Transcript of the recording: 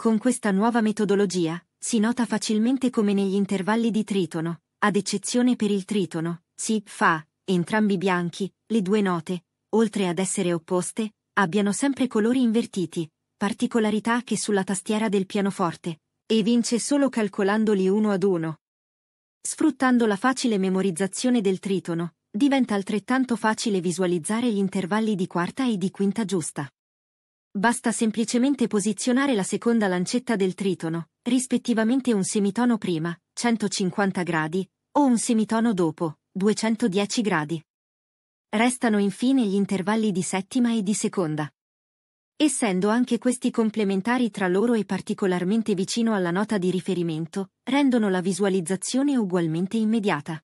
Con questa nuova metodologia, si nota facilmente come negli intervalli di tritono, ad eccezione per il tritono, si, fa, entrambi bianchi, le due note, oltre ad essere opposte, abbiano sempre colori invertiti, particolarità che sulla tastiera del pianoforte, e vince solo calcolandoli uno ad uno. Sfruttando la facile memorizzazione del tritono, diventa altrettanto facile visualizzare gli intervalli di quarta e di quinta giusta. Basta semplicemente posizionare la seconda lancetta del tritono, rispettivamente un semitono prima, 150 gradi, o un semitono dopo, 210 gradi. Restano infine gli intervalli di settima e di seconda. Essendo anche questi complementari tra loro e particolarmente vicino alla nota di riferimento, rendono la visualizzazione ugualmente immediata.